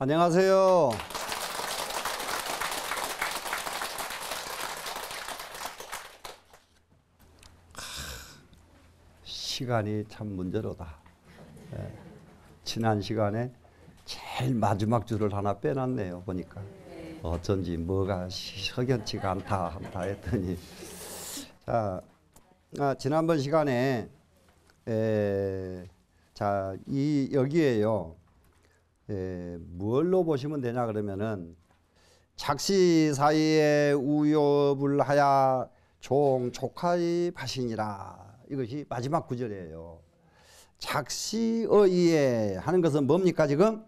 안녕하세요. 시간이 참 문제로다. 네. 지난 시간에 제일 마지막 줄을 하나 빼놨네요. 보니까 어쩐지 뭐가 석연치가 않다 한다 했더니 자 아, 지난번 시간에 에, 자, 이 여기에요. 예, 뭘로 보시면 되냐 그러면은 작시 사이에 우욕을 하야 종 족하의 바신이라 이것이 마지막 구절이에요. 작시의에 하는 것은 뭡니까 지금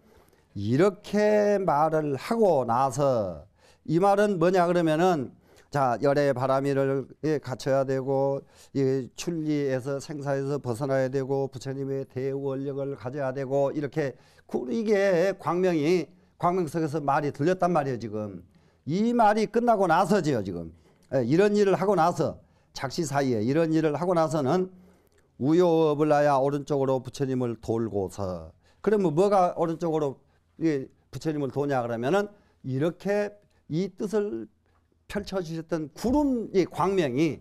이렇게 말을 하고 나서 이 말은 뭐냐 그러면은 자 열의 바람이를 예, 갖춰야 되고 예, 출리에서 생사에서 벗어나야 되고 부처님의 대원력을 가져야 되고 이렇게 이게 광명이 광명석에서 말이 들렸단 말이에요 지금 이 말이 끝나고 나서지요 지금 예, 이런 일을 하고 나서 작시 사이에 이런 일을 하고 나서는 우요업을 하야 오른쪽으로 부처님을 돌고서 그러면 뭐가 오른쪽으로 부처님을 도냐 그러면은 이렇게 이 뜻을 펼쳐주셨던 구름 이 광명이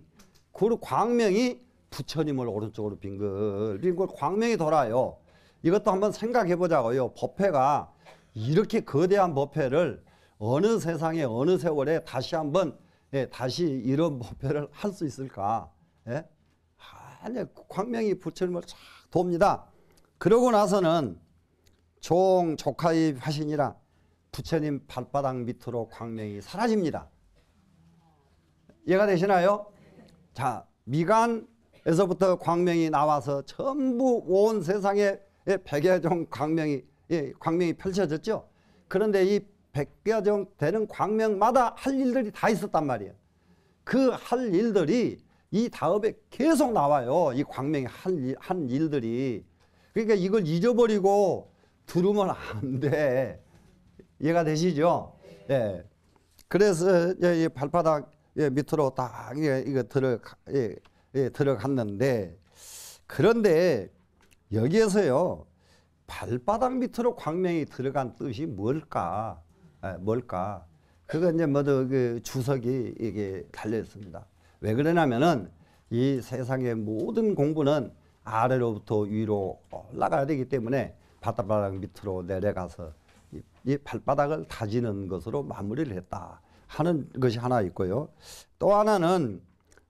구름 그 광명이 부처님을 오른쪽으로 빙글 빙글 광명이 돌아요. 이것도 한번 생각해 보자고요. 법회가 이렇게 거대한 법회를 어느 세상에 어느 세월에 다시 한번 예, 다시 이런 법회를 할 수 있을까? 예? 아니, 광명이 부처님을 쫙 돕니다. 그러고 나서는 종 조카입 하시니라 부처님 발바닥 밑으로 광명이 사라집니다. 이해가 되시나요? 자, 미간에서부터 광명이 나와서 전부 온 세상에 예, 백야종 광명이 예, 광명이 펼쳐졌죠. 그런데 이 백야종 되는 광명마다 할 일들이 다 있었단 말이에요. 그 할 일들이 이 다음에 계속 나와요. 이 광명이 한, 한 일들이. 그러니까 이걸 잊어버리고 들으면 안 돼. 이해가 되시죠? 예. 그래서 예, 발바닥 예, 밑으로 딱 예, 이거 들어 예, 예, 들어갔는데 그런데 여기에서요. 발바닥 밑으로 광명이 들어간 뜻이 뭘까? 에, 아, 뭘까? 그거 이제 뭐그 그 주석이 이게 달려 있습니다. 왜 그러냐면은 이 세상의 모든 공부는 아래로부터 위로 올라가야 되기 때문에 바닥바닥 밑으로 내려가서 이, 이 발바닥을 다지는 것으로 마무리를 했다 하는 것이 하나 있고요. 또 하나는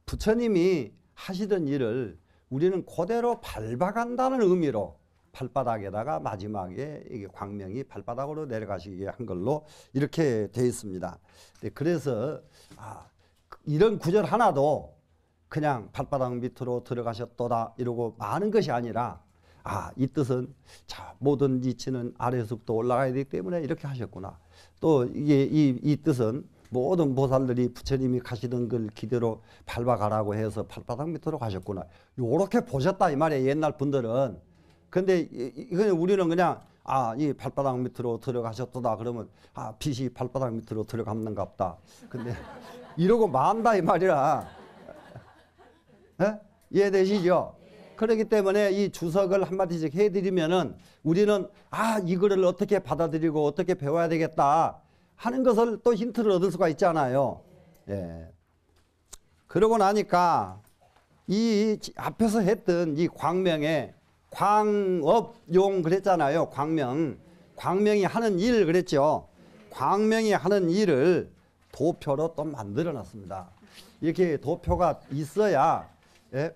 부처님이 하시던 일을 우리는 그대로 발아간다는 의미로 발바닥에다가 마지막에 이게 광명이 발바닥으로 내려가시게 한 걸로 이렇게 되어 있습니다. 네, 그래서 아, 이런 구절 하나도 그냥 발바닥 밑으로 들어가셨도다 이러고 많은 것이 아니라 아, 이 뜻은 자, 모든 이치는 아래서부터 올라가야 되기 때문에 이렇게 하셨구나. 또 이게 이, 이 뜻은 모든 보살들이 부처님이 가시던 걸 기대로 밟아가라고 해서 발바닥 밑으로 가셨구나. 요렇게 보셨다 이 말이에요. 옛날 분들은. 근데 이건 우리는 그냥 아, 이 발바닥 밑으로 들어가셨다 그러면 아, 빛이 발바닥 밑으로 들어갔는가 보다. 근데 이러고 만다 이 말이라. 이해되시죠? 그렇기 때문에 이 주석을 한마디씩 해드리면은 우리는 아, 이거를 어떻게 받아들이고 어떻게 배워야 되겠다. 하는 것을 또 힌트를 얻을 수가 있잖아요. 예. 그러고 나니까 이 앞에서 했던 이 광명에 광업용 그랬잖아요. 광명. 광명이 하는 일 그랬죠. 광명이 하는 일을 도표로 또 만들어 놨습니다. 이렇게 도표가 있어야 예?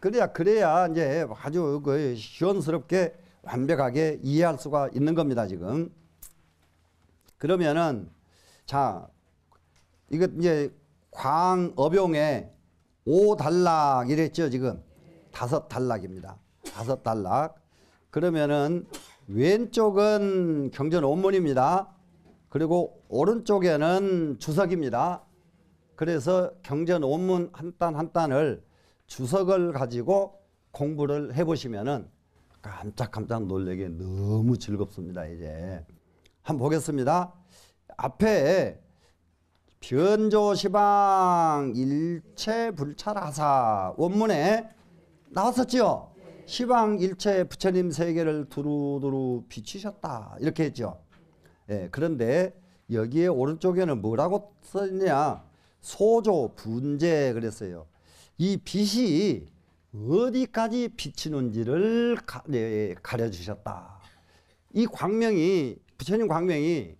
그래야 그래야 이제 아주 그 시원스럽게 완벽하게 이해할 수가 있는 겁니다, 지금. 그러면은 자 이거 이제 광업용에 5달락 이랬죠 지금 다섯 달락입니다 다섯 달락 그러면은 왼쪽은 경전 원문입니다 그리고 오른쪽에는 주석입니다 그래서 경전 원문 한 단 한 단을 주석을 가지고 공부를 해보시면은 깜짝깜짝 놀래게 너무 즐겁습니다 이제 한번 보겠습니다. 앞에 변조시방 일체불찰하사 원문에 나왔었지요. 시방 일체 부처님 세계를 두루두루 비치셨다 이렇게 했죠. 예, 그런데 여기에 오른쪽에는 뭐라고 써있냐 소조 분재 그랬어요. 이 빛이 어디까지 비치는지를 네, 가려주셨다. 이 광명이 부처님 광명이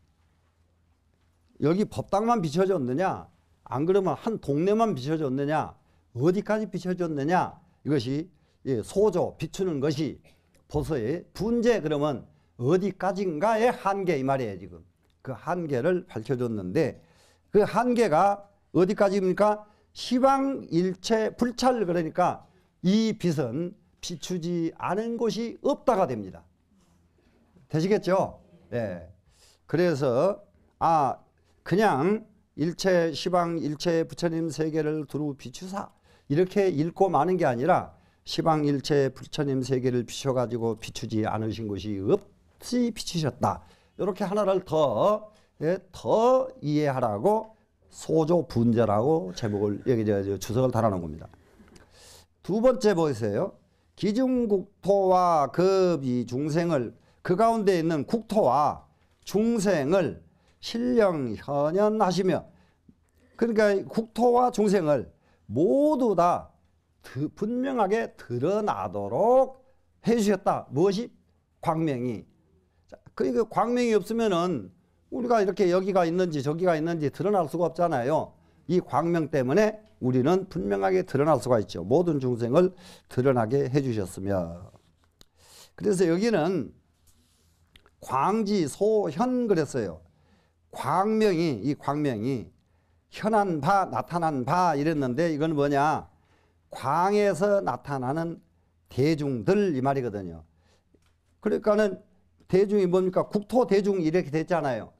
여기 법당만 비춰졌느냐 안 그러면 한 동네만 비춰졌느냐 어디까지 비춰졌느냐 이것이 예, 소조 비추는 것이 보서의 분재 그러면 어디까지인가의 한계 이 말이에요 지금 그 한계를 밝혀줬는데 그 한계가 어디까지입니까 시방일체 불찰 그러니까 이 빛은 비추지 않은 곳이 없다가 됩니다 되시겠죠 예. 네. 그래서 아 그냥 일체 시방 일체 부처님 세계를 두루 비추사 이렇게 읽고 마는 게 아니라 시방 일체 부처님 세계를 비춰가지고 비추지 않으신 것이 없이 비추셨다. 이렇게 하나를 더, 예, 더 이해하라고 소조 분자라고 제목을 여기 주석을 달아놓은 겁니다. 두 번째 보세요. 기중국토와 급이 중생을 그 가운데 있는 국토와 중생을 신령현현하시며 그러니까 국토와 중생을 모두 다 분명하게 드러나도록 해주셨다. 무엇이? 광명이. 그러니까 그 광명이 없으면은 우리가 이렇게 여기가 있는지 저기가 있는지 드러날 수가 없잖아요. 이 광명 때문에 우리는 분명하게 드러날 수가 있죠. 모든 중생을 드러나게 해주셨으며. 그래서 여기는 광지 소현 그랬어요. 광명이 이 광명이 현한 바 나타난 바 이랬는데 이건 뭐냐 광에서 나타나는 대중들 이 말이거든요. 그러니까는 대중이 뭡니까 국토 대중 이렇게 됐잖아요.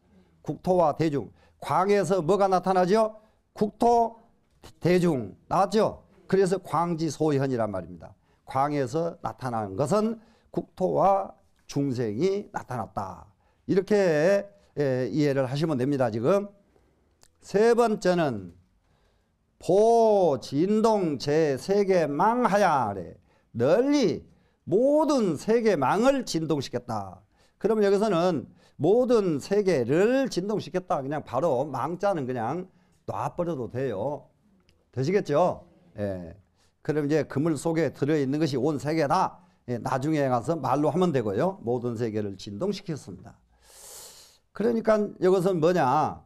국토와 대중 광에서 뭐가 나타나죠? 국토 대중 나죠 그래서 광지소현이란 말입니다. 광에서 나타나는 것은 국토와 중생이 나타났다. 이렇게 예, 이해를 하시면 됩니다. 지금 세 번째는 보 진동 제 세계 망하야 래 널리 모든 세계망을 진동시켰다. 그러면 여기서는 모든 세계를 진동시켰다. 그냥 바로 망자는 그냥 놔버려도 돼요. 되시겠죠? 예. 그럼 이제 그물 속에 들어있는 것이 온 세계다. 예, 나중에 가서 말로 하면 되고요. 모든 세계를 진동시켰습니다. 그러니까 이것은 뭐냐.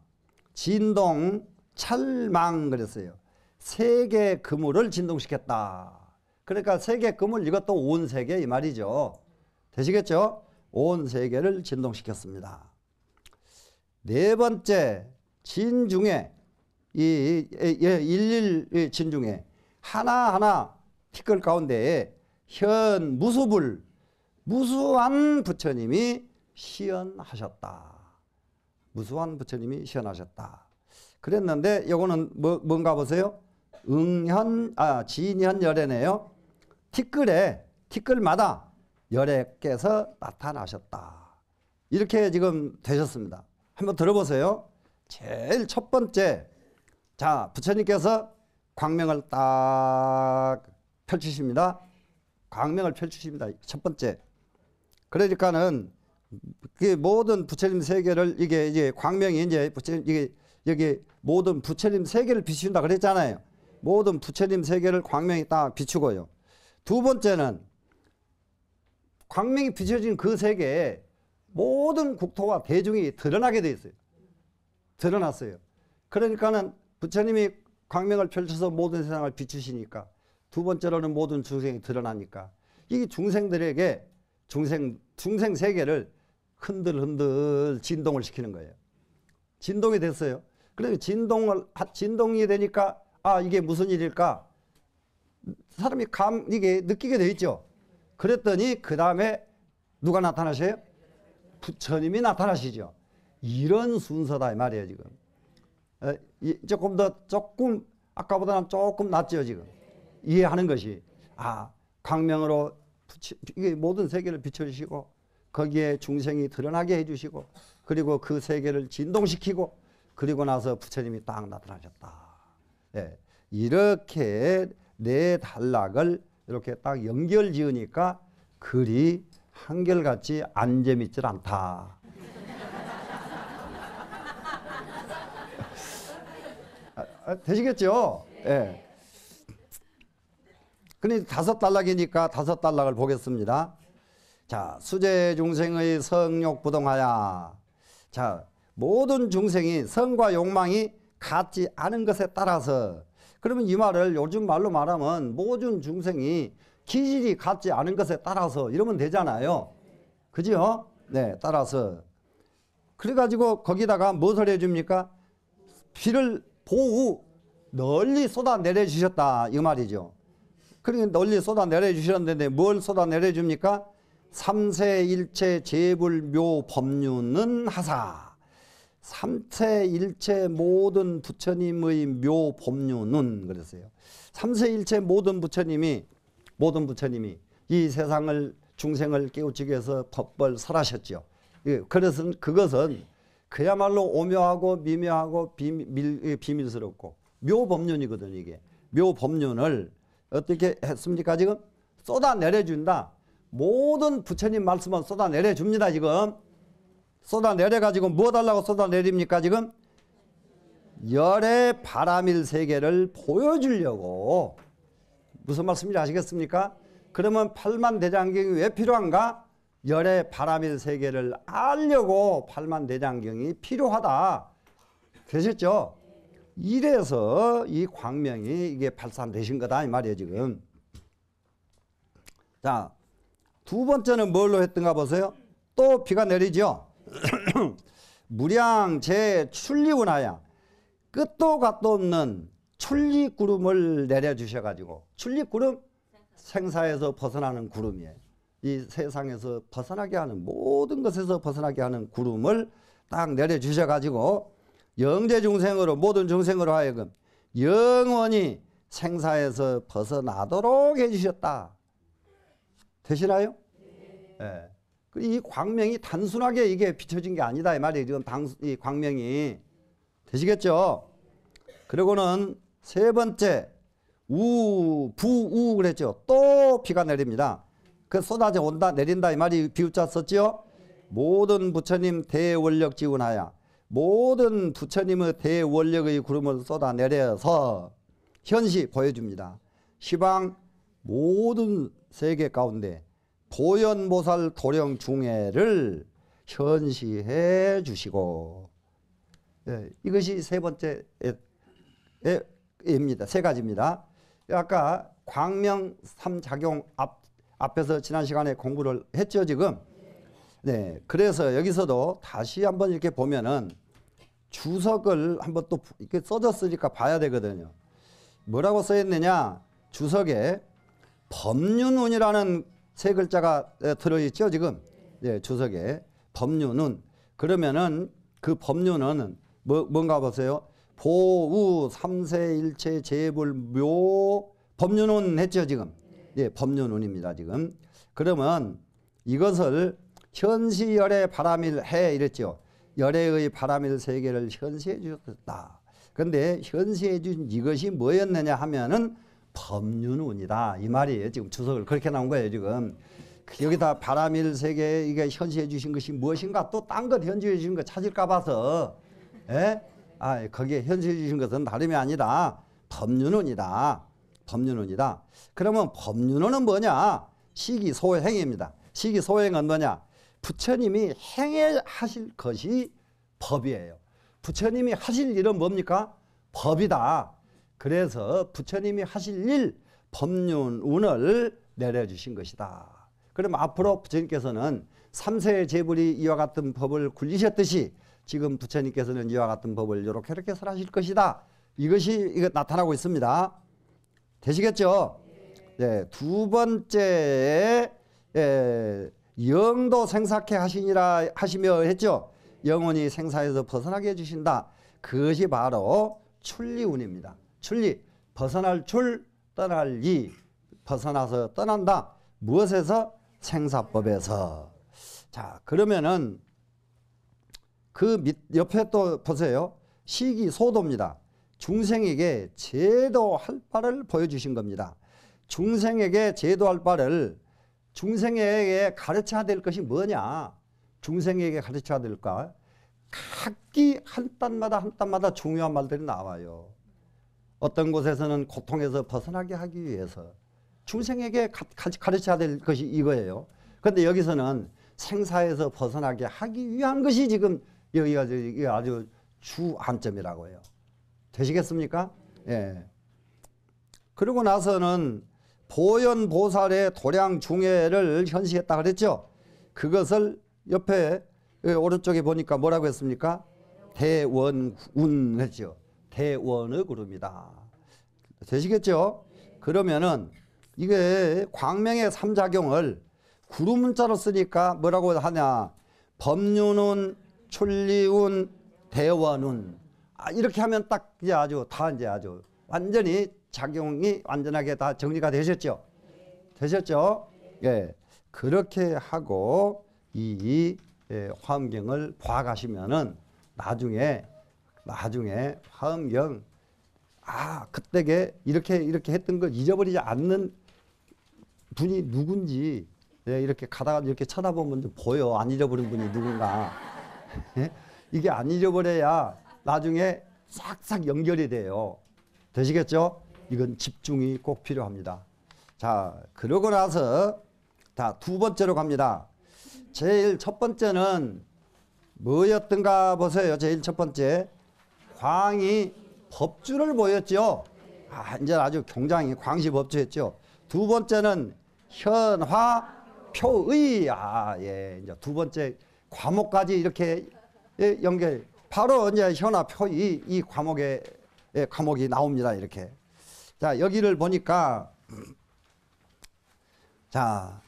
진동, 찰망 그랬어요. 세계 그물을 진동시켰다. 그러니까 세계 그물 이것도 온 세계 이 말이죠. 되시겠죠? 온 세계를 진동시켰습니다. 네 번째 진중에 이, 예, 일일 진중에 하나하나 티끌 가운데에 현 무수불 무수한 부처님이 시연하셨다. 무수한 부처님이 시연하셨다. 그랬는데 이거는 뭐, 뭔가 보세요. 응현 아 진현 열애네요. 티끌에 티끌마다 열애께서 나타나셨다. 이렇게 지금 되셨습니다. 한번 들어보세요. 제일 첫 번째 자 부처님께서 광명을 딱 펼치십니다. 광명을 펼치십니다. 첫 번째. 그러니까는 그 모든 부처님 세계를 이게 이제 광명이 이제 부처님 이게 여기 모든 부처님 세계를 비춘다 그랬잖아요. 모든 부처님 세계를 광명이 딱 비추고요. 두 번째는 광명이 비춰진 그 세계에 모든 국토와 대중이 드러나게 돼 있어요. 드러났어요. 그러니까는 부처님이 광명을 펼쳐서 모든 세상을 비추시니까 두 번째로는 모든 중생이 드러나니까 이 중생들에게 중생 중생 세계를 흔들흔들 진동을 시키는 거예요. 진동이 됐어요. 그래서 진동을 진동이 되니까 아 이게 무슨 일일까? 사람이 감 이게 느끼게 돼 있죠. 그랬더니 그 다음에 누가 나타나세요? 부처님이 나타나시죠. 이런 순서다 이 말이에요 지금. 조금 더 조금 아까보다는 조금 낫죠 지금. 이해하는 것이 아 광명으로 이게 모든 세계를 비춰주시고 거기에 중생이 드러나게 해주시고 그리고 그 세계를 진동시키고 그리고 나서 부처님이 딱 나타나셨다. 예. 이렇게 네 단락을 이렇게 딱 연결 지으니까 그리 한결같이 안 재밌질 않다. 아, 아, 되시겠죠? 예. 근데 다섯 단락이니까 다섯 단락을 보겠습니다. 자, 수제 중생의 성욕 부동하야. 자, 모든 중생이 성과 욕망이 같지 않은 것에 따라서 그러면 이 말을 요즘 말로 말하면 모든 중생이 기질이 같지 않은 것에 따라서 이러면 되잖아요. 그지 네, 따라서. 그래가지고 거기다가 무엇을 해줍니까? 비를 보우 널리 쏟아내려 주셨다 이 말이죠. 그러니 까 널리 쏟아내려 주시는데 뭘 쏟아내려 줍니까? 삼세일체 제불묘 법륜은 하사 삼세일체 모든 부처님의 묘 법륜은 그랬어요 삼세일체 모든 부처님이 모든 부처님이 이 세상을 중생을 깨우치기 위해서 법벌 설하셨죠 예, 그래서 그것은 그야말로 오묘하고 미묘하고 비밀, 비밀스럽고 묘법륜이거든 요 이게 묘법륜을 어떻게 했습니까 지금? 쏟아내려준다. 모든 부처님 말씀은 쏟아내려줍니다 지금. 쏟아내려가지고 뭐 달라고 쏟아내립니까 지금? 열의 바람일 세계를 보여주려고 무슨 말씀인지 아시겠습니까? 그러면 팔만 대장경이 왜 필요한가? 열의 바람일 세계를 알려고 팔만 대장경이 필요하다. 되셨죠? 이래서 이 광명이 이게 발산되신 거다 이 말이에요 지금. 자, 두 번째는 뭘로 했던가 보세요. 또 비가 내리죠. 무량 제 출리운하야 끝도 갓도 없는 출리구름을 내려주셔가지고 출리구름 생사에서 벗어나는 구름이에요. 이 세상에서 벗어나게 하는 모든 것에서 벗어나게 하는 구름을 딱 내려주셔가지고 영재 중생으로 모든 중생으로 하여금 영원히 생사에서 벗어나도록 해주셨다. 되시나요? 네. 예. 그 이 광명이 단순하게 이게 비춰진 게 아니다 이 말이에요. 지금 당, 이 광명이 되시겠죠? 그리고는 세 번째 우, 부, 우 그랬죠. 또 비가 내립니다. 그 쏟아져 온다 내린다 이 말이 비웃자 썼지 모든 부처님 대원력 지운하야 모든 부처님의 대원력의 구름을 쏟아내려서 현시 보여줍니다. 시방 모든 세계 가운데 보현보살 도령 중애를 현시해 주시고 예, 이것이 세 번째입니다. 세 가지입니다. 아까 광명 삼작용 앞, 앞에서 지난 시간에 공부를 했죠 지금 네, 그래서 여기서도 다시 한번 이렇게 보면은 주석을 한번 또 이렇게 써졌으니까 봐야 되거든요. 뭐라고 써있느냐? 주석에 법륜운이라는 세 글자가 들어있죠, 지금? 네, 주석에 법륜운. 그러면은 그 법륜은 뭐, 뭔가 보세요? 보우 삼세일체 재불묘 법륜운 했죠, 지금? 예, 법륜운입니다, 지금. 그러면 이것을 현시열의 바람일 해 이랬죠. 열애의 바람일 세계를 현시해 주셨다. 그런데 현시해 주 이것이 뭐였느냐 하면은 법륜운이다. 이 말이에요. 지금 주석을 그렇게 나온 거예요. 지금. 그 여기다 바람일 세계 이게 현시해 주신 것이 무엇인가 또 딴 것 현시해 주신 거 찾을까 봐서 에? 예? 아, 거기에 현시해 주신 것은 다름이 아니라 법륜운이다. 법륜운이다. 그러면 법륜운은 뭐냐? 시기소행입니다. 시기소행은 뭐냐? 부처님이 행해하실 것이 법이에요. 부처님이 하실 일은 뭡니까? 법이다. 그래서 부처님이 하실 일 법륜운을 내려주신 것이다. 그럼 앞으로 부처님께서는 삼세의 재불이 이와 같은 법을 굴리셨듯이 지금 부처님께서는 이와 같은 법을 이렇게 이렇게 설하실 것이다. 이것이 이거 나타나고 있습니다. 되시겠죠? 네, 두 번째 에, 예, 영도 생사케 하시니라 하시며 했죠. 영혼이 생사에서 벗어나게 해주신다. 그것이 바로 출리운입니다. 출리 벗어날 출 떠날 이 벗어나서 떠난다. 무엇에서 생사법에서 자 그러면은 그 밑 옆에 또 보세요. 시기 소도입니다. 중생에게 제도할 바를 보여주신 겁니다. 중생에게 제도할 바를 중생에게 가르쳐야 될 것이 뭐냐? 중생에게 가르쳐야 될까? 각기 한 땀마다 한 땀마다 중요한 말들이 나와요. 어떤 곳에서는 고통에서 벗어나게 하기 위해서 중생에게 가르쳐야 될 것이 이거예요. 그런데 여기서는 생사에서 벗어나게 하기 위한 것이 지금 여기가 아주 주 안점이라고요. 되시겠습니까? 예. 그러고 나서는 보현보살의 도량 중해를 현시했다 그랬죠. 그것을 옆에 예, 오른쪽에 보니까 뭐라고 했습니까? 대원운 했죠. 대원의 그룹이다. 되시겠죠? 그러면은 이게 광명의 삼작용을 구름 문자로 쓰니까 뭐라고 하냐. 법륜운, 출리운, 대원운. 아, 이렇게 하면 딱 이제 아주 다 이제 아주 완전히 작용이 완전하게 다 정리가 되셨죠? 되셨죠? 예. 그렇게 하고 이, 예, 화음경을 봐가시면은 나중에 나중에 화음경 아 그때게 이렇게 이렇게 했던 걸 잊어버리지 않는 분이 누군지 예, 이렇게 가다가 이렇게 쳐다보면 좀 보여 안 잊어버린 분이 누군가 예? 이게 안 잊어버려야 나중에 싹싹 연결이 돼요 되시겠죠? 이건 집중이 꼭 필요합니다. 자, 그러고 나서 자, 두 번째로 갑니다. 제일 첫 번째는 뭐였던가 보세요. 제일 첫 번째. 광이 법주를 보였죠. 아, 이제 아주 굉장히 광시 법주했죠. 두 번째는 현화 표의. 아, 예. 이제 두 번째 과목까지 이렇게 예, 연결. 바로 이제 현화 표의 이 과목에, 예, 과목이 나옵니다. 이렇게. 자, 여기를 보니까 자,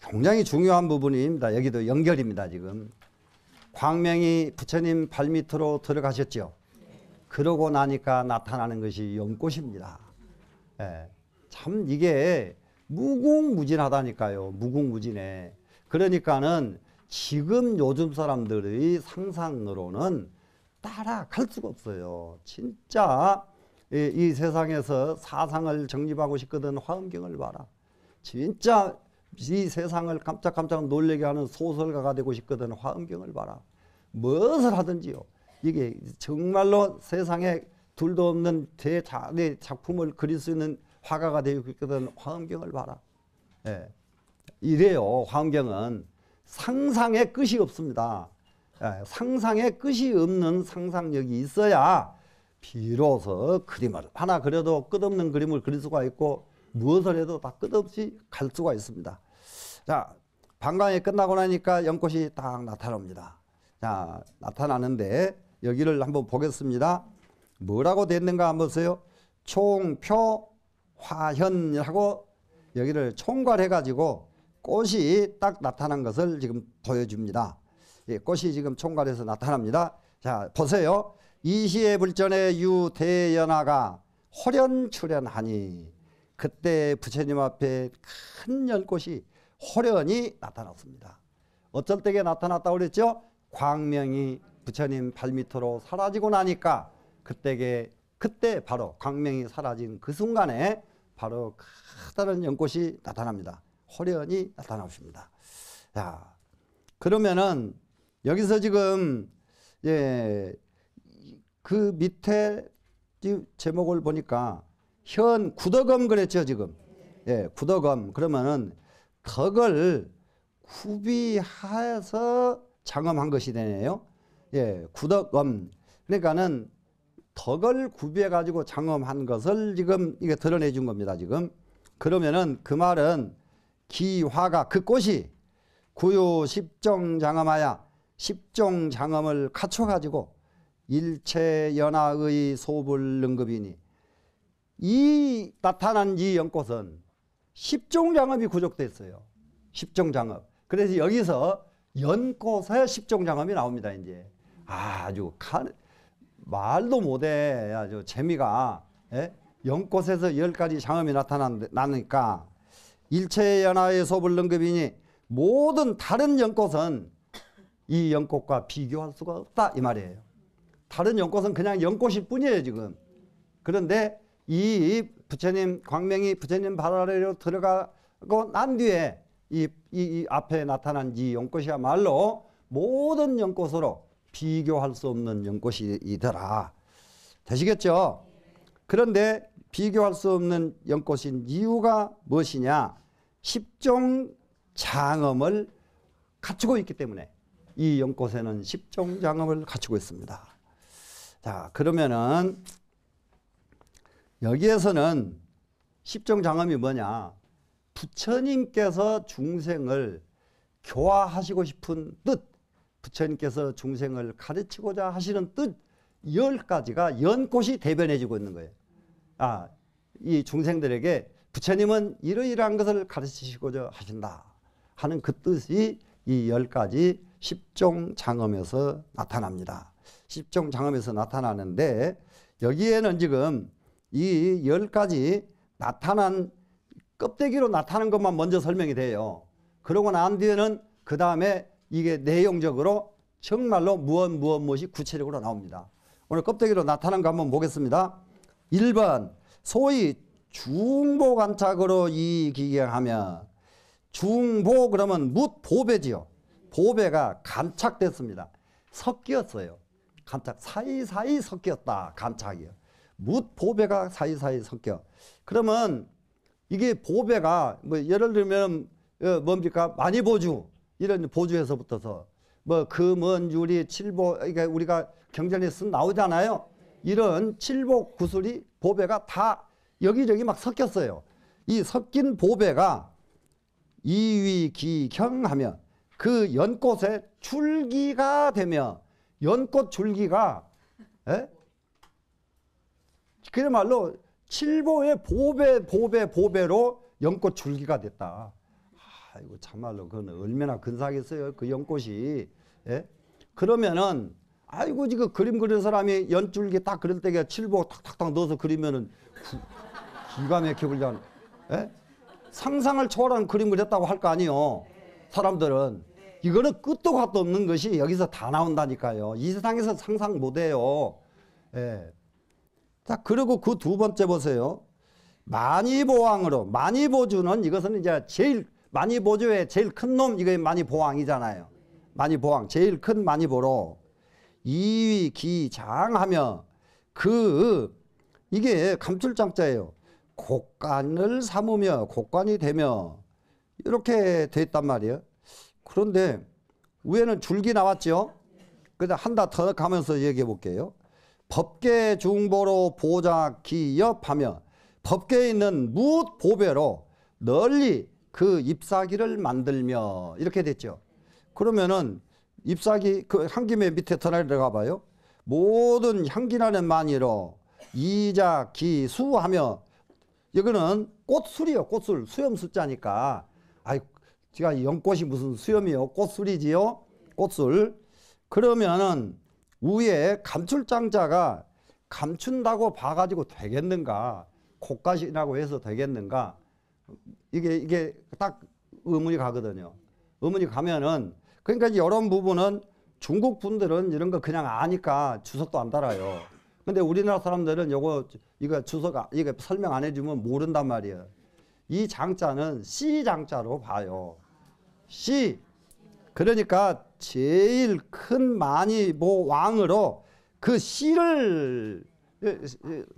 굉장히 중요한 부분입니다. 여기도 연결입니다, 지금. 광명이 부처님 발밑으로 들어가셨죠. 그러고 나니까 나타나는 것이 연꽃입니다. 예, 참 이게 무궁무진하다니까요. 무궁무진해. 그러니까는 지금 요즘 사람들의 상상으로는 따라갈 수가 없어요. 진짜 이, 이 세상에서 사상을 정립하고 싶거든 화엄경을 봐라. 진짜 이 세상을 깜짝깜짝 놀래게 하는 소설가가 되고 싶거든 화엄경을 봐라. 무엇을 하든지요. 이게 정말로 세상에 둘도 없는 대자, 내 네 작품을 그릴 수 있는 화가가 되고 있거든 화엄경을 봐라. 예. 이래요. 화엄경은 상상의 끝이 없습니다. 예. 상상의 끝이 없는 상상력이 있어야 비로소 그림을 하나 그려도 끝없는 그림을 그릴 수가 있고 무엇을 해도 다 끝없이 갈 수가 있습니다. 자, 방광이 끝나고 나니까 연꽃이 딱 나타납니다. 자, 나타나는데 여기를 한번 보겠습니다. 뭐라고 됐는가 한번 보세요. 총표 화현이라고 여기를 총괄해 가지고 꽃이 딱 나타난 것을 지금 보여줍니다. 예, 꽃이 지금 총괄해서 나타납니다. 자, 보세요. 이시의 불전에 유대연화가 호련 출연하니 그때 부처님 앞에 큰연꽃이 호련이 나타났습니다. 어쩔 때에 나타났다고 그랬죠? 광명이 부처님 발밑으로 사라지고 나니까 그때게 그때 바로 광명이 사라진 그 순간에 바로 커다란 연꽃이 나타납니다. 호련이 나타나십니다. 자, 그러면은 여기서 지금 예, 그 밑에 제목을 보니까 현 구덕엄 그랬죠 지금 예 구덕엄 그러면은 덕을 구비해서 장엄한 것이 되네요 예 구덕엄 그러니까는 덕을 구비해 가지고 장엄한 것을 지금 이게 드러내 준 겁니다 지금 그러면은 그 말은 기화가 그 꽃이 구요 십종 장엄하야 십종 장엄을 갖춰 가지고 일체 연하의 소불능급이니 이 나타난 이 연꽃은 십종 장엄이 구족됐어요. 십종 장엄. 그래서 여기서 연꽃의 십종 장엄이 나옵니다. 이제 아주 가, 말도 못해 아주 재미가 예? 연꽃에서 열 가지 장엄이 나타나니까 일체 연하의 소불능급이니 모든 다른 연꽃은 이 연꽃과 비교할 수가 없다 이 말이에요. 다른 연꽃은 그냥 연꽃일 뿐이에요 지금. 그런데 이 부처님 광명이 부처님 발 아래로 들어가고 난 뒤에 이, 이, 이 앞에 나타난 이 연꽃이야말로 모든 연꽃으로 비교할 수 없는 연꽃이더라. 되시겠죠? 그런데 비교할 수 없는 연꽃인 이유가 무엇이냐? 10종 장엄을 갖추고 있기 때문에 이 연꽃에는 10종 장엄을 갖추고 있습니다. 자, 그러면은 여기에서는 십종 장엄이 뭐냐? 부처님께서 중생을 교화하시고 싶은 뜻, 부처님께서 중생을 가르치고자 하시는 뜻, 열 가지가 연꽃이 대변해지고 있는 거예요. 아, 이 중생들에게 부처님은 이러이러한 것을 가르치시고자 하신다 하는 그 뜻이 이 열 가지 십종 장엄에서 나타납니다. 집중 장엄에서 나타나는데 여기에는 지금 이 열 가지 나타난 껍데기로 나타난 것만 먼저 설명이 돼요. 그러고 난 뒤에는 그 다음에 이게 내용적으로 정말로 무엇 무엇 무엇이 구체적으로 나옵니다. 오늘 껍데기로 나타난 거 한번 보겠습니다. 1번 소위 중보관착으로 이 기계하면 중보 그러면 묻보배지요. 보배가 간착됐습니다. 섞였어요. 감착 사이사이 섞였다 감착이요. 묻 보배가 사이사이 섞여. 그러면 이게 보배가 뭐 예를 들면 어, 뭡니까 많이 보주 이런 보주에서 붙어서 뭐 금은 유리 칠보 그러니까 우리가 경전에 쓴 나오잖아요. 이런 칠복 구슬이 보배가 다 여기저기 막 섞였어요. 이 섞인 보배가 이위기경하면 그 연꽃의 출기가 되며 연꽃 줄기가 에? 예? 그야말로 칠보의 보배 보배 보배로 연꽃 줄기가 됐다. 아이고 참말로 그건 얼마나 근사하겠어요. 그 연꽃이. 에? 예? 그러면은 아이고 지금 그림 그리는 사람이 연줄기 딱 그릴 때가 칠보 탁탁탁 넣어서 그리면은 구, 기가 막혀 그냥 예? 상상을 초월한 그림 그렸다고 할 거 아니요. 사람들은 이거는 끝도 값도 없는 것이 여기서 다 나온다니까요. 이 세상에서 상상 못해요. 예. 자, 그리고 그 두 번째 보세요. 만이보왕으로, 만이보주는 이것은 이제 제일, 만이보주의 제일 큰 놈, 이게 만이보왕이잖아요. 만이보왕, 제일 큰 만이보로 이위 기장하며 그, 이게 감출장자예요. 곡간을 삼으며, 곡간이 되며, 이렇게 됐단 말이에요. 그런데 위에는 줄기 나왔죠. 그래서 한달더 가면서 얘기해 볼게요. 법계 중보로 보자 기업하면 법계에 있는 무 보배로 널리 그 잎사귀를 만들며 이렇게 됐죠. 그러면은 잎사귀 그 향김에 밑에 더 내려가 봐요. 모든 향기나는 만이로 이자 기수하며 여기는 꽃술이요 꽃술 수염 숫자니까 아이 제가 연꽃이 무슨 수염이요? 꽃술이지요? 꽃술. 그러면은 위에 감출장자가 감춘다고 봐가지고 되겠는가? 코까지라고 해서 되겠는가? 이게, 이게 딱 의문이 가거든요. 의문이 가면은, 그러니까 이런 부분은 중국 분들은 이런 거 그냥 아니까 주석도 안 달아요. 근데 우리나라 사람들은 요거, 이거 주석, 이거 설명 안 해주면 모른단 말이에요. 이 장자는 C 장자로 봐요. C. 그러니까 제일 큰 많이 뭐 왕으로 그 씨를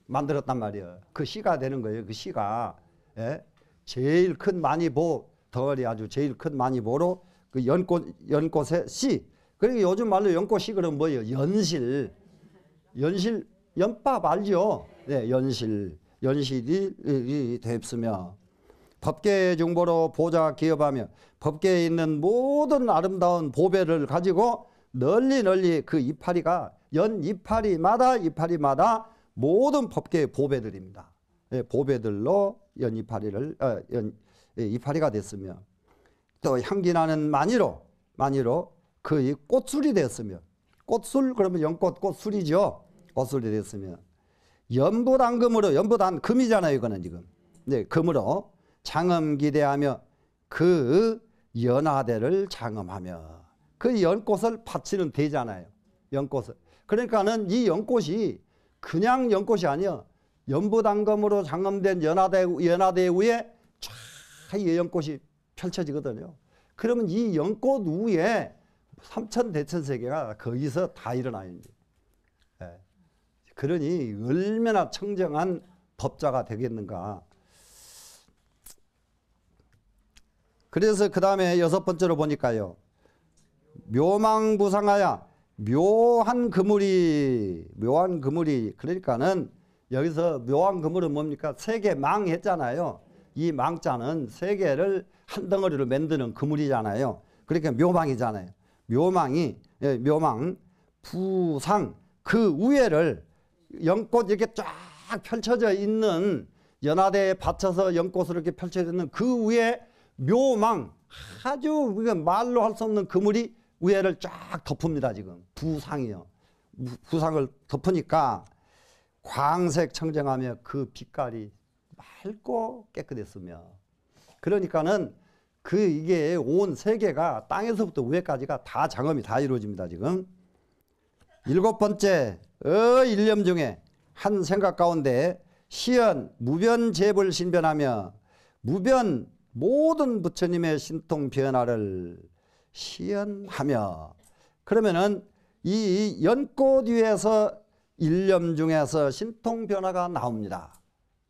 만들었단 말이에요. 그 씨가 되는 거예요. 그 씨가 예? 제일 큰 많이 보 덩어리 아주 제일 큰 많이 보로 그 연꽃 연꽃의 씨. 그리고 요즘 말로 연꽃씨 그럼 뭐예요? 연실. 연실 연밥 알죠? 네, 연실. 연실이 됐으며 법계 의중보로 보좌 기업하며 법계에 있는 모든 아름다운 보배를 가지고 널리 널리 그 이파리가 연 이파리마다 이파리마다 모든 법계의 보배들입니다. 예, 보배들로 연 이파리를 아, 연 예, 이파리가 됐으며 또 향기 나는 마니로 마니로 그 이 꽃술이 됐으며 꽃술 그러면 연꽃 꽃술이죠. 꽃술이 됐으며 연부단금으로 연부단 금이잖아요. 이거는 지금 네, 금으로 장엄 기대하며 그 연하대를 장엄하며 그 연꽃을 바치는 대잖아요. 연꽃을. 그러니까는 이 연꽃이 그냥 연꽃이 아니야. 연부당검으로 장엄된 연하대, 연하대 위에 촤이 연꽃이 펼쳐지거든요. 그러면 이 연꽃 위에 삼천 대천세계가 거기서 다 일어나요. 예. 그러니 얼마나 청정한 법자가 되겠는가. 그래서 그 다음에 여섯 번째로 보니까요. 묘망부상하야 묘한 그물이 묘한 그물이 그러니까는 여기서 묘한 그물은 뭡니까? 세계 망 했잖아요. 이 망자는 세계를 한 덩어리로 만드는 그물이잖아요. 그러니까 묘망이잖아요. 묘망이 예, 묘망 부상 그 위에를 연꽃 이렇게 쫙 펼쳐져 있는 연화대에 받쳐서 연꽃으로 이렇게 펼쳐져 있는 그 위에 묘망 아주 우리가 말로 할 수 없는 그물이 위에를 쫙 덮습니다 지금 부상이요 부상을 덮으니까 광색 청정하며 그 빛깔이 맑고 깨끗했으며 그러니까는 그 이게 온 세계가 땅에서부터 위에까지가 다 장엄이 다 이루어집니다 지금 일곱 번째 어 일념 중에 한 생각 가운데 시연 무변 재벌 신변하며 무변 모든 부처님의 신통 변화를 시연하며 그러면은 이 연꽃 위에서 일념 중에서 신통 변화가 나옵니다.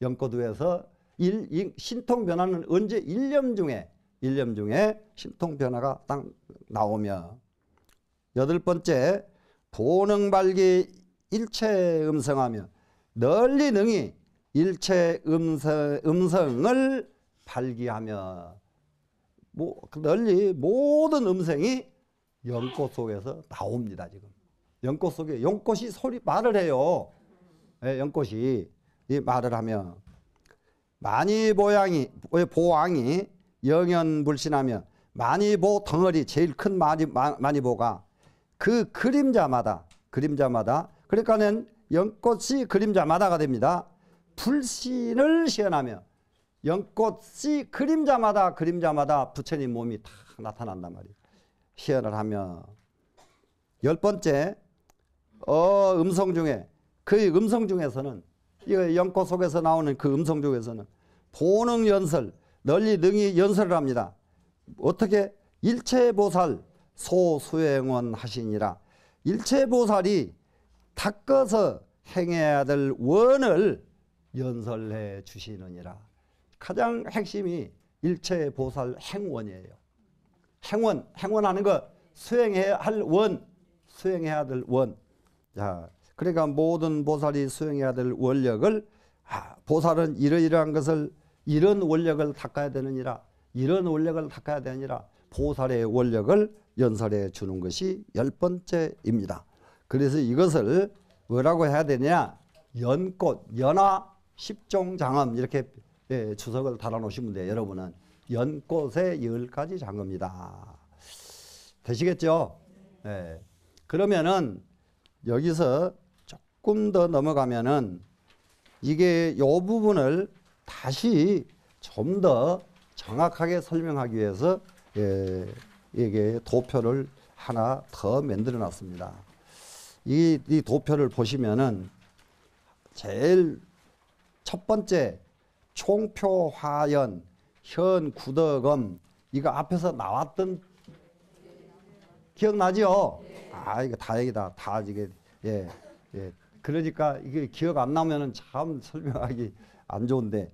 연꽃 위에서 일, 신통 변화는 언제 일념 중에 일념 중에 신통 변화가 딱 나오며 여덟 번째 보능 발기 일체 음성하며 널리 능히 일체 음성, 음성을 발기하며 뭐 그 널리 모든 음성이 연꽃 속에서 나옵니다 지금 연꽃 속에 연꽃이 소리 말을 해요 예, 연꽃이 이 말을 하며 많이 보양이 예, 보왕이 영연불신하며 마니보 덩어리 제일 큰 마니, 마니보가 그 그림자마다 그림자마다 그러니까는 연꽃이 그림자마다가 됩니다. 불신을 시연하며 연꽃이 그림자마다 그림자마다 부처님 몸이 다 나타난단 말이에요. 희열을 하며 열 번째 어 음성 중에 그 음성 중에서는 이 연꽃 속에서 나오는 그 음성 중에서는 본능 연설 널리 능히 연설을 합니다. 어떻게 일체 보살 소수행원 하시니라 일체 보살이 닦아서 행해야 될 원을 연설해 주시느니라 가장 핵심이 일체 보살 행원이에요. 행원, 행원하는 거 수행해야 할 원, 수행해야 될 원. 자, 그러니까 모든 보살이 수행해야 될 원력을 아, 보살은 이러이러한 것을 이런 원력을 닦아야 되느니라 이런 원력을 닦아야 되느니라 보살의 원력을 연설해 주는 것이 열 번째입니다. 그래서 이것을 뭐라고 해야 되냐 연꽃, 연화, 십종장엄 이렇게 예, 추석을 달아놓으시면 돼요. 여러분은 연꽃의 열까지 잠깁니다. 되시겠죠? 예. 그러면은 여기서 조금 더 넘어가면은 이게 요 부분을 다시 좀 더 정확하게 설명하기 위해서 예, 이게 도표를 하나 더 만들어 놨습니다. 이, 이 도표를 보시면은 제일 첫 번째 총표화연, 현구덕음 이거 앞에서 나왔던 기억나죠아 이거 다 얘기다 다 이게 예, 예. 그러니까 이게 기억 안나면참 설명하기 안 좋은데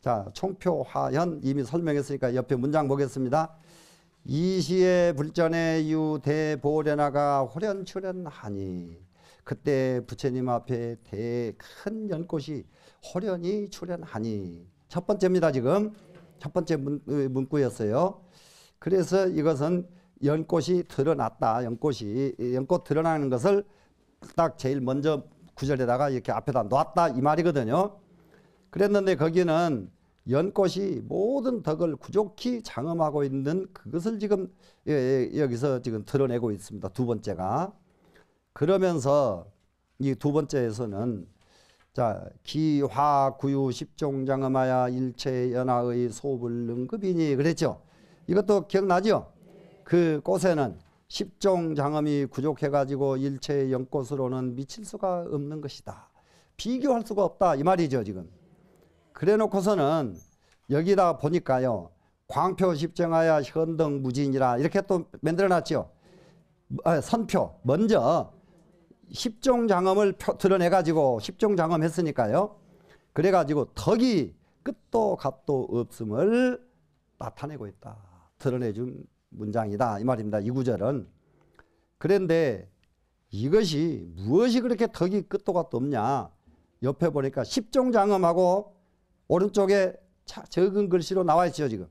자 총표화현 이미 설명했으니까 옆에 문장 보겠습니다. 이시의 불전에 유대보련화가 호련출연하니 그때 부처님 앞에 대 큰 연꽃이 호련히 출현하니 첫 번째입니다 지금 첫 번째 문, 어, 구였어요 그래서 이것은 연꽃이 드러났다 연꽃이 연꽃 드러나는 것을 딱 제일 먼저 구절에다가 이렇게 앞에다 놨다 이 말이거든요 그랬는데 거기는 연꽃이 모든 덕을 구족히 장엄하고 있는 그것을 지금 예, 예, 여기서 지금 드러내고 있습니다 두 번째가 그러면서 이 두 번째에서는 자 기화 구유 십종장엄하야 일체 연하의 소불능급이니 그랬죠. 이것도 기억나죠? 그 꽃에는 십종장엄이 부족해가지고 일체 연꽃으로는 미칠 수가 없는 것이다. 비교할 수가 없다 이 말이죠 지금. 그래놓고서는 여기다 보니까요 광표 십정하야 현등무진이라 이렇게 또 만들어놨죠. 아, 선표 먼저 십종 장엄을 드러내 가지고 십종 장엄 했으니까요. 그래 가지고 덕이 끝도 값도 없음을 나타내고 있다. 드러내 준 문장이다. 이 말입니다. 이 구절은 그런데 이것이 무엇이 그렇게 덕이 끝도 값도 없냐? 옆에 보니까 십종 장엄하고 오른쪽에 적은 글씨로 나와 있죠, 지금.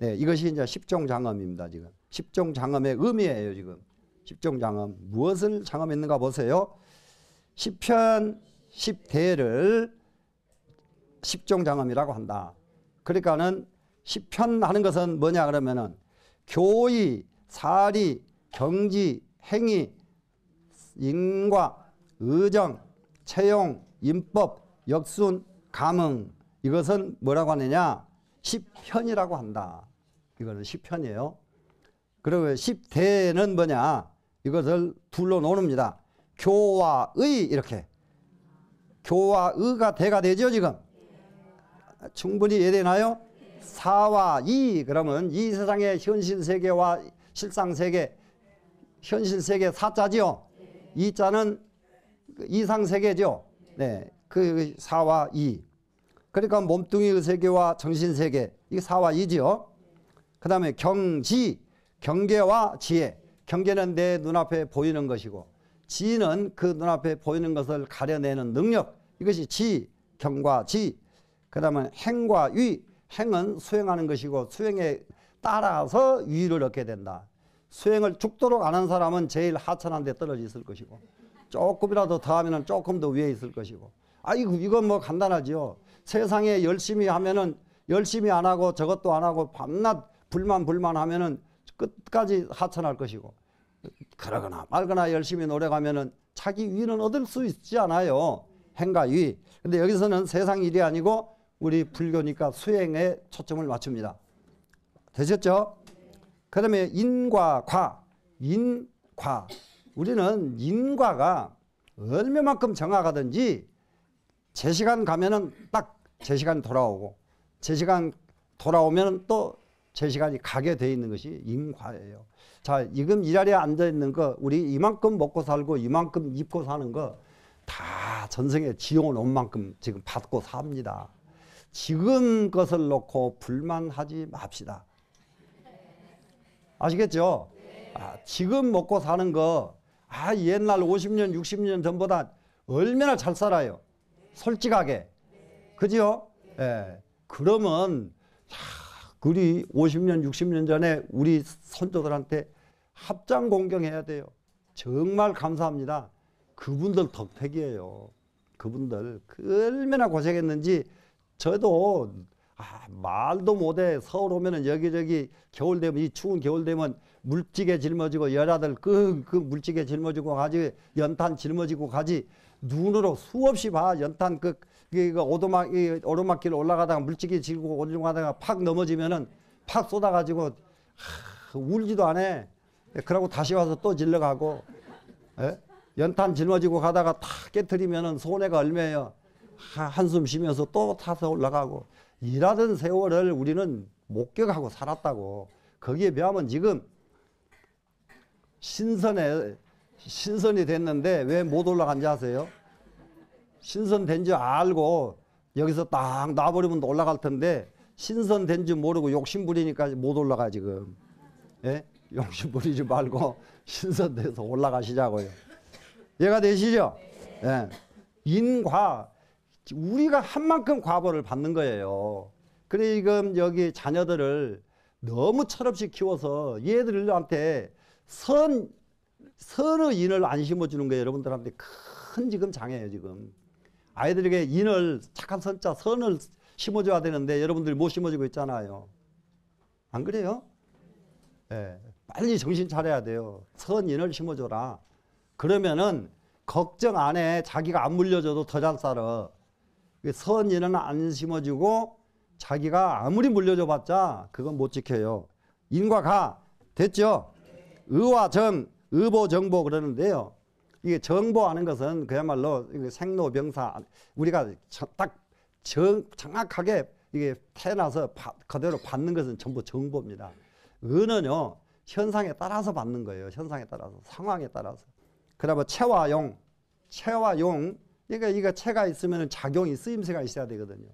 네, 이것이 이제 십종 장엄입니다, 지금. 십종 장엄의 의미예요, 지금. 십종장엄 무엇을 장엄했는가 보세요. 시편 10대를 십종장엄이라고 한다. 그러니까는 시편 하는 것은 뭐냐 그러면은 교의, 사리, 경지, 행위, 인과, 의정, 채용, 인법, 역순, 감흥 이것은 뭐라고 하느냐 시편이라고 한다. 이거는 시편이에요. 그리고 십대는 뭐냐 이것을 둘로 놓습니다. 교와의 이렇게 교와의가 대가 되죠 지금 충분히 이해되나요? 사와이 그러면 이 세상의 현실세계와 실상세계 현실세계 사자지요 이자는 그 이상세계죠 네, 그 사와 그러니까 이 그러니까 몸뚱이의 세계와 정신세계 이 사와 이지요 그 다음에 경지 경계와 지혜 경계는 내 눈앞에 보이는 것이고 지는 그 눈앞에 보이는 것을 가려내는 능력 이것이 지, 경과 지. 그 다음에 행과 위. 행은 수행하는 것이고 수행에 따라서 위를 얻게 된다. 수행을 죽도록 아는 사람은 제일 하천한 데 떨어져 있을 것이고 조금이라도 더 하면 조금 더 위에 있을 것이고 아이거 이건 뭐 간단하지요. 세상에 열심히 하면은 열심히 안 하고 저것도 안 하고 밤낮 불만 불만 하면은 끝까지 하천할 것이고 그러거나 말거나 열심히 노력하면은 자기 위는 얻을 수 있지 않아요. 행과 위. 근데 여기서는 세상 일이 아니고 우리 불교니까 수행에 초점을 맞춥니다. 되셨죠? 그다음에 인과 과. 인과. 우리는 인과가 얼마만큼 정확하든지 제 시간 가면은 딱제 시간 돌아오고 제 시간 돌아오면 또제 시간이 가게 돼 있는 것이 인과예요. 자, 지금 이자에 앉아 있는 거, 우리 이만큼 먹고 살고 이만큼 입고 사는 거 다 전생에 지어온 만큼 지금 받고 삽니다. 지금 것을 놓고 불만하지 맙시다. 아시겠죠? 아, 지금 먹고 사는 거, 아, 옛날 50년, 60년 전보다 얼마나 잘 살아요. 솔직하게. 그지 예. 그러면 그리 50년 60년 전에 우리 선조들한테 합장 공경해야 돼요. 정말 감사합니다. 그분들 덕택이에요. 그분들 얼마나 고생했는지 저도 아, 말도 못해 서울 오면은 여기저기 겨울 되면 이 추운 겨울 되면 물찌개 짊어지고 여자들 그 그 물찌개 짊어지고 가지 연탄 짊어지고 가지 눈으로 수없이 봐 연탄 그 이거 그러니까 오도막 이 오르막길 올라가다가 물집기 지고 올라가다가 팍 넘어지면은 팍 쏟아가지고 하, 울지도 안 해. 예, 그러고 다시 와서 또 질러가고 에? 예? 연탄 짊어지고 가다가 탁 깨트리면은 손해가 얼마예요. 한숨 쉬면서 또 타서 올라가고 일하던 세월을 우리는 목격하고 살았다고. 거기에 비하면 지금 신선에 신선이 됐는데 왜 못 올라간지 아세요? 신선된 줄 알고 여기서 딱 놔버리면 올라갈 텐데 신선된 줄 모르고 욕심 부리니까 못 올라가 지금. 예? 욕심 부리지 말고 신선돼서 올라가시자고요. 얘가 되시죠? 예. 인과 우리가 한 만큼 과보를 받는 거예요. 그래 지금 여기 자녀들을 너무 철없이 키워서 얘들한테 선 선의 인을 안 심어주는 거예요 여러분들한테 큰 지금 장애예요 지금. 아이들에게 인을 착한 선자 선을 심어줘야 되는데 여러분들이 못 심어주고 있잖아요. 안 그래요? 예, 빨리 정신 차려야 돼요. 선인을 심어줘라. 그러면은 걱정 안에 자기가 안 물려줘도 더 잘 살아. 그 선인은 안 심어주고 자기가 아무리 물려줘봤자 그건 못 지켜요. 인과 가 됐죠? 의와 정, 의보 정보 그러는데요. 이게 정보하는 것은 그야말로 생로병사 우리가 딱 정, 정확하게 이게 태어나서 바, 그대로 받는 것은 전부 정보입니다. 은은요 현상에 따라서 받는 거예요. 현상에 따라서 상황에 따라서. 그다음에 체와용 체와용 그러니까 이거 체가 있으면 작용이 쓰임새가 있어야 되거든요.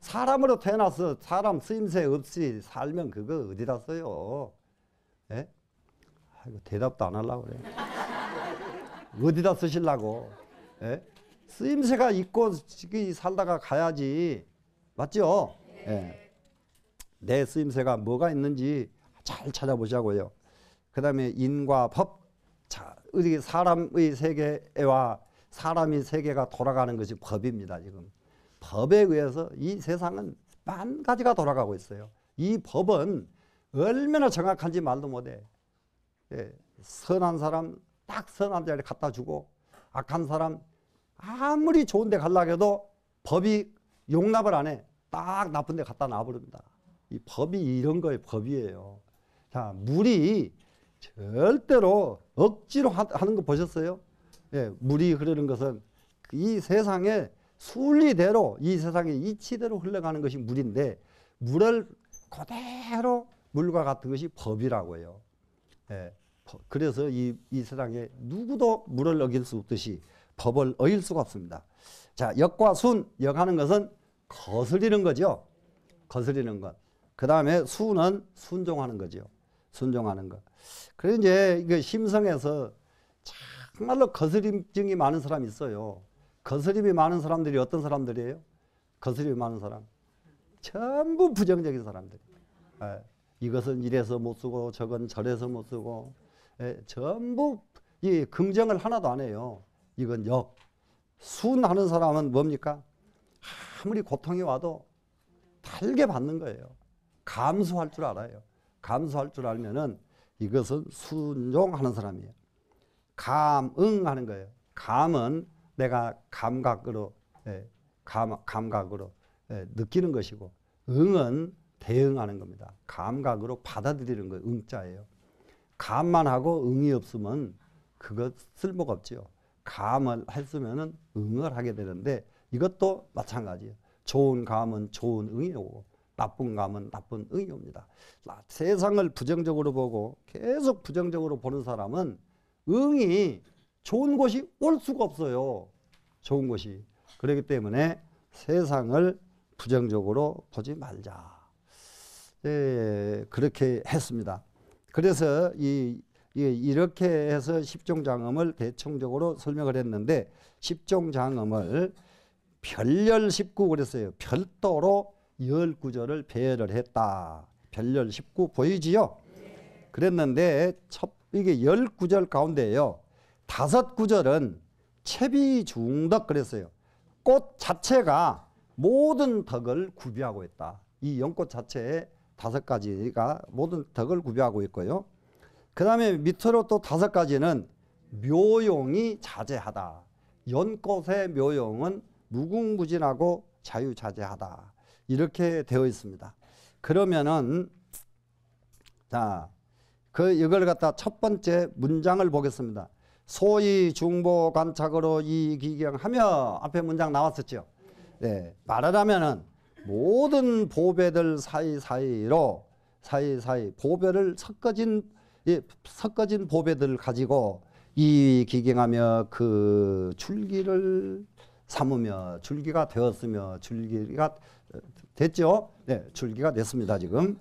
사람으로 태어나서 사람 쓰임새 없이 살면 그거 어디다 써요? 예? 아이고 대답도 안 하려고 그래. 어디다 쓰실라고. 예? 쓰임새가 있고 살다가 가야지. 맞죠? 예. 내 쓰임새가 뭐가 있는지 잘 찾아보자고요. 그 다음에 인과 법. 자, 우리 사람의 세계와 사람이 세계가 돌아가는 것이 법입니다. 지금 법에 의해서 이 세상은 만 가지가 돌아가고 있어요. 이 법은 얼마나 정확한지 말도 못해. 예, 선한 사람, 딱 선한 자리에 갖다 주고 악한 사람 아무리 좋은 데 갈라 해도 법이 용납을 안 해. 딱 나쁜 데 갖다 놔버립니다. 이 법이 이런 거예요 법이에요. 자, 물이 절대로 억지로 하, 는거 보셨어요? 예, 물이 흐르는 것은 이세상에 순리대로 이 세상의 이치대로 흘러가는 것이 물인데 물을 그대로 물과 같은 것이 법이라고 해요. 예. 그래서 이, 이 세상에 누구도 물을 어길 수 없듯이 법을 어길 수가 없습니다. 자, 역과 순, 역하는 것은 거슬리는 거죠. 거슬리는 것. 그 다음에 수는 순종하는 거죠. 순종하는 것. 그래 이제 이 심성에서 정말로 거슬림증이 많은 사람이 있어요. 거슬림이 많은 사람들이 어떤 사람들이에요? 거슬림이 많은 사람. 전부 부정적인 사람들. 네. 예. 이것은 이래서 못 쓰고 저건 저래서 못 쓰고 예, 전부 이 긍정을 하나도 안 해요. 이건 역. 순하는 사람은 뭡니까? 아무리 고통이 와도 달게 받는 거예요. 감수할 줄 알아요. 감수할 줄 알면은 이것은 순종하는 사람이에요. 감응하는 거예요. 감은 내가 감각으로 예, 감, 감각으로 예, 느끼는 것이고 응은 대응하는 겁니다. 감각으로 받아들이는 거 응자예요. 감만 하고 응이 없으면 그것 쓸모가 없지요. 감을 했으면은 응을 하게 되는데 이것도 마찬가지예요. 좋은 감은 좋은 응이 오고 나쁜 감은 나쁜 응이 옵니다. 세상을 부정적으로 보고 계속 부정적으로 보는 사람은 응이 좋은 것이 올 수가 없어요. 좋은 것이. 그렇기 때문에 세상을 부정적으로 보지 말자. 예, 그렇게 했습니다. 그래서 이, 이 이렇게 해서 십종장엄을 대청적으로 설명을 했는데 십종장엄을 별열 1구 그랬어요. 별도로 열 구절을 배열을 했다. 별열 1구 보이지요? 그랬는데 첫 이게 열 구절 가운데요. 다섯 구절은 채비 중덕 그랬어요. 꽃 자체가 모든 덕을 구비하고 있다. 이 연꽃 자체에 다섯 가지가 모든 덕을 구비하고 있고요. 그 다음에 밑으로 또 다섯 가지는 묘용이 자제하다. 연꽃의 묘용은 무궁무진하고 자유자재하다. 이렇게 되어 있습니다. 그러면은 자, 그 이걸 갖다 첫 번째 문장을 보겠습니다. 소위 중보 관착으로 이 기경하며 앞에 문장 나왔었죠. 네, 말하자면은 모든 보배들 사이사이로 사이사이 보배를 섞어진 예, 섞어진 보배들 을 가지고 이 기경하며 그 줄기를 삼으며 줄기가 되었으며 줄기가 됐죠. 네, 줄기가 됐습니다. 지금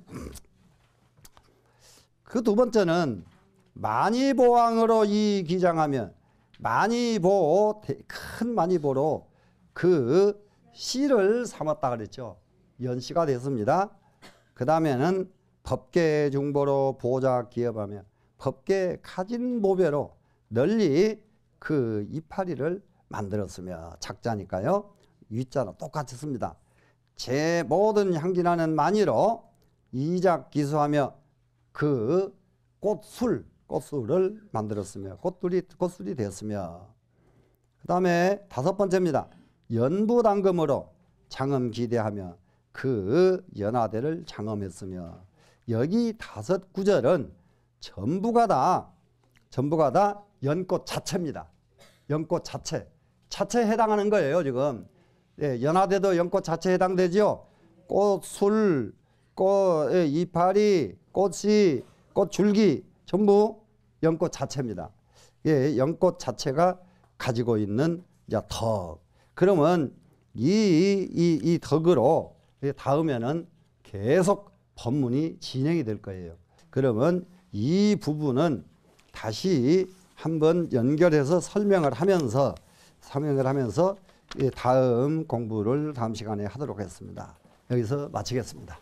그 두 번째는 만이보왕으로 이 기장하면 만이보 큰 만이보로 그 씨를 삼았다 그랬죠. 연씨가 됐습니다. 그 다음에는 법계 중보로 보호자 기업하며 법계 가진 보배로 널리 그 이파리를 만들었으며 작자니까요. 위자는 똑같이 씁니다. 제 모든 향기나는 만이로 이작 기수하며 그 꽃술, 꽃술을 만들었으며 꽃술이, 꽃술이 되었으며 그 다음에 다섯 번째입니다. 연부당금으로 장엄 기대하며 그 연하대를 장엄했으며 여기 다섯 구절은 전부가 다 전부가 다 연꽃 자체입니다. 연꽃 자체. 자체에 해당하는 거예요, 지금. 예, 연하대도 연꽃 자체에 해당되지 꽃술, 꽃 예, 이파리, 꽃이, 꽃줄기 전부 연꽃 자체입니다. 예, 연꽃 자체가 가지고 있는 덕, 그러면 이, 이, 이 덕으로 닿으면은 계속 법문이 진행이 될 거예요. 그러면 이 부분은 다시 한번 연결해서 설명을 하면서 설명을 하면서 다음 공부를 다음 시간에 하도록 하겠습니다. 여기서 마치겠습니다.